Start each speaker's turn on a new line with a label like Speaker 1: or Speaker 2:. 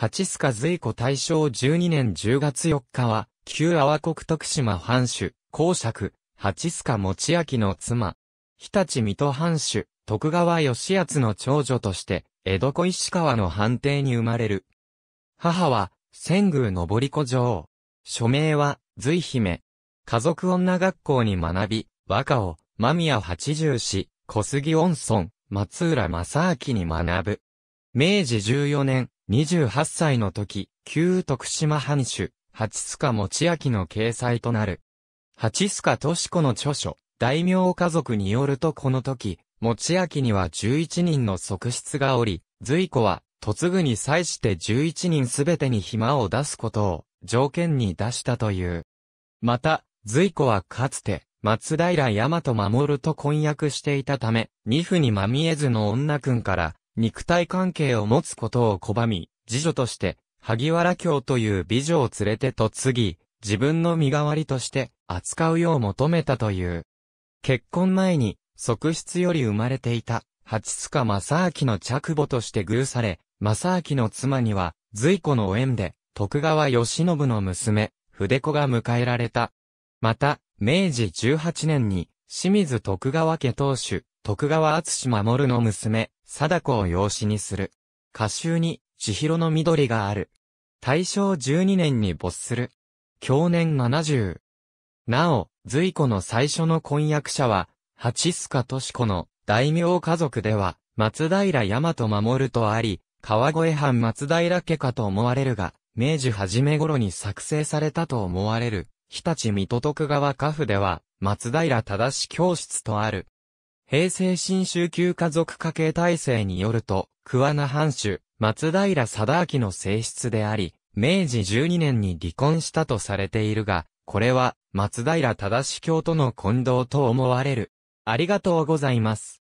Speaker 1: 八須賀随子大正12年10月4日は、旧阿波国徳島藩主、公爵、八須賀持明の妻、日立水戸藩主、徳川義康の長女として、江戸小石川の藩邸に生まれる。母は、仙宮上子女王。署名は、随姫。家族女学校に学び、和歌を、間宮八十氏、小杉温村、松浦正明に学ぶ。明治14年、28歳の時、旧徳島藩主、八須賀持明の掲載となる。八須賀敏子の著書、大名家族によるとこの時、持明には11人の側室がおり、随子は、嫁ぐに際して11人すべてに暇を出すことを、条件に出したという。また、随子はかつて、松平大和守ると婚約していたため、二夫にまみえずの女君から、肉体関係を持つことを拒み、次女として、萩原京という美女を連れてと次ぎ、自分の身代わりとして扱うよう求めたという。結婚前に、側室より生まれていた、八塚正明の着母として偶され、正明の妻には、随子の縁で、徳川義信の娘、筆子が迎えられた。また、明治18年に、清水徳川家当主、徳川厚守の娘、貞子を養子にする。歌集に、千尋の緑がある。大正十二年に没する。去年七十。なお、随子の最初の婚約者は、八須賀敏子の大名家族では、松平大和守とあり、川越藩松平家かと思われるが、明治初め頃に作成されたと思われる、日立水戸徳川家府では、松平正教室とある。平成新宗旧家族家系体制によると、桑名藩主、松平貞明の性質であり、明治12年に離婚したとされているが、これは、松平忠教との混同と思われる。ありがとうございます。